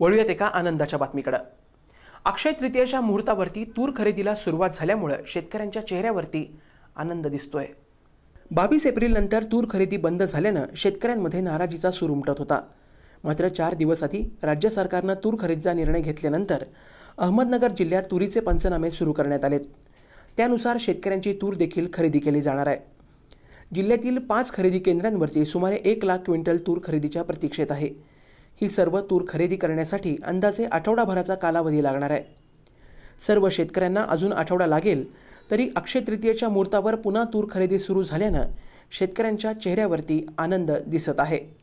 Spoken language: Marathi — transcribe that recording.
वळूयात एका आनंदाच्या बातमीकडं अक्षय तृतीयाच्या मुहूर्तावरती तूर खरेदीला सुरुवात झाल्यामुळं शेतकऱ्यांच्या चेहऱ्यावरती आनंद दिसतोय बावीस एप्रिलनंतर तूर खरेदी बंद झाल्यानं शेतकऱ्यांमध्ये नाराजीचा सूर उमटत होता मात्र चार दिवस आधी राज्य सरकारनं तूर खरेदीचा निर्णय घेतल्यानंतर अहमदनगर जिल्ह्यात तुरीचे पंचनामे सुरू करण्यात आलेत त्यानुसार शेतकऱ्यांची तूर देखील खरेदी केली जाणार आहे जिल्ह्यातील पाच खरेदी केंद्रांवरती सुमारे एक लाख क्विंटल तूर खरेदीच्या प्रतीक्षेत आहे ही सर्व तूर खरेदी करण्यासाठी अंदाजे आठवडाभराचा कालावधी लागणार आहे सर्व शेतकऱ्यांना अजून आठवडा लागेल तरी अक्षय तृतीयेच्या मुहूर्तावर पुन्हा तूर खरेदी सुरू झाल्यानं शेतकऱ्यांच्या चेहऱ्यावरती आनंद दिसत आहे